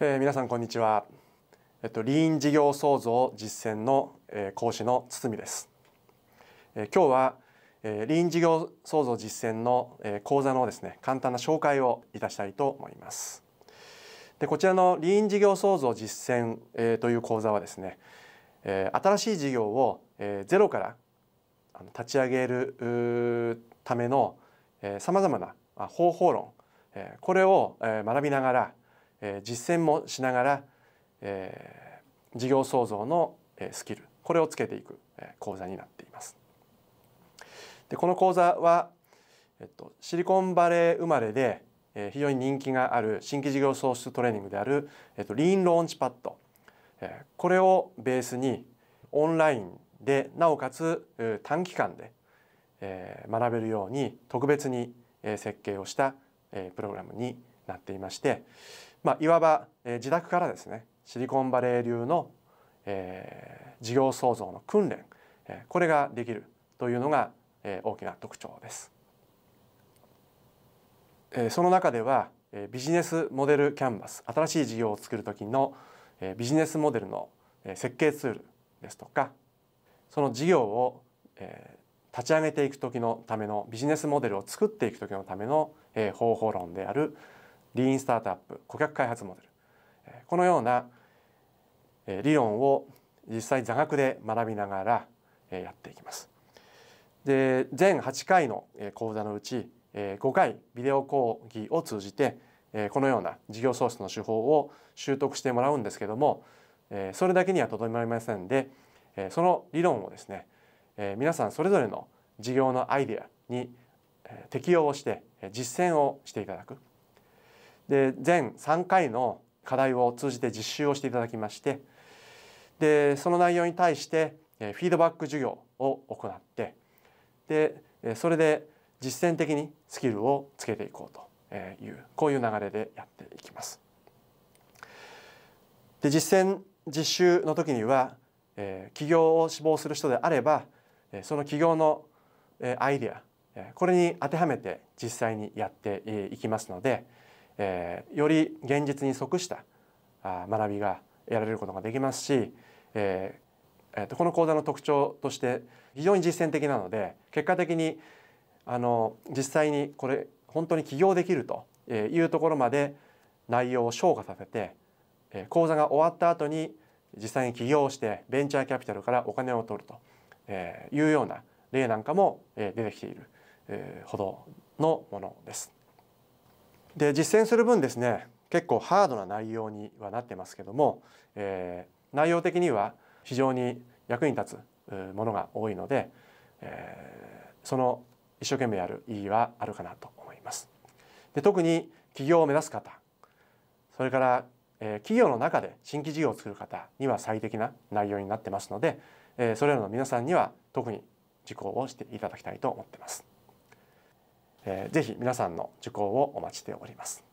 えー、皆さんこんにちは。えっとリーン事業創造実践の、えー、講師の堤です。えー、今日は、えー、リーン事業創造実践の、えー、講座のですね簡単な紹介をいたしたいと思います。でこちらのリーン事業創造実践、えー、という講座はですね、えー、新しい事業を、えー、ゼロから立ち上げるためのさまざまな方法論、えこれを、え学びながら実践もしながら、え事業創造のスキルこれをつけていく講座になっています。でこの講座は、えっと、シリコンバレー生まれで、えー、非常に人気がある新規事業創出トレーニングである、えっと、リーンローンチパッド、えー、これをベースにオンラインでなおかつ短期間で、えー、学べるように特別に設計をしたえプログラムになっていましてまあ、いわば、えー、自宅からですねシリコンバレー流の、えー、事業創造の訓練、えー、これができるというのが、えー、大きな特徴です。えー、その中では、えー、ビジネスモデルキャンバス新しい事業を作る時の、えー、ビジネスモデルの、えー、設計ツールですとかその事業を、えー、立ち上げていく時のためのビジネスモデルを作っていく時のための、えー、方法論であるリーンスタートアップ顧客開発モデルこのような理論を実際座学で学びながらやっていきます。で全8回の講座のうち5回ビデオ講義を通じてこのような事業創出の手法を習得してもらうんですけどもそれだけにはとどまりませんでその理論をですね皆さんそれぞれの事業のアイデアに適用をして実践をしていただくで全3回の課題を通じて実習をしていただきましてでその内容に対してフィードバック授業を行ってでそれで実践的にスキルをつけていこうというこういう流れでやっていきます。で実践実習の時には起業を志望する人であればその起業のアイデアこれに当てはめて実際にやっていきますのでえー、より現実に即した学びが得られることができますし、えーえー、とこの講座の特徴として非常に実践的なので結果的にあの実際にこれ本当に起業できるというところまで内容を昇華させて講座が終わった後に実際に起業してベンチャーキャピタルからお金を取るというような例なんかも出てきているほどのものです。で実践する分ですね結構ハードな内容にはなってますけども、えー、内容的には非常に役に立つものが多いので、えー、その一生懸命やる意義はあるかなと思います。で特に起業を目指す方それから、えー、企業の中で新規事業を作る方には最適な内容になってますので、えー、それらの皆さんには特に受講をしていただきたいと思ってます。えー、ぜひ皆さんの受講をお待ちしております。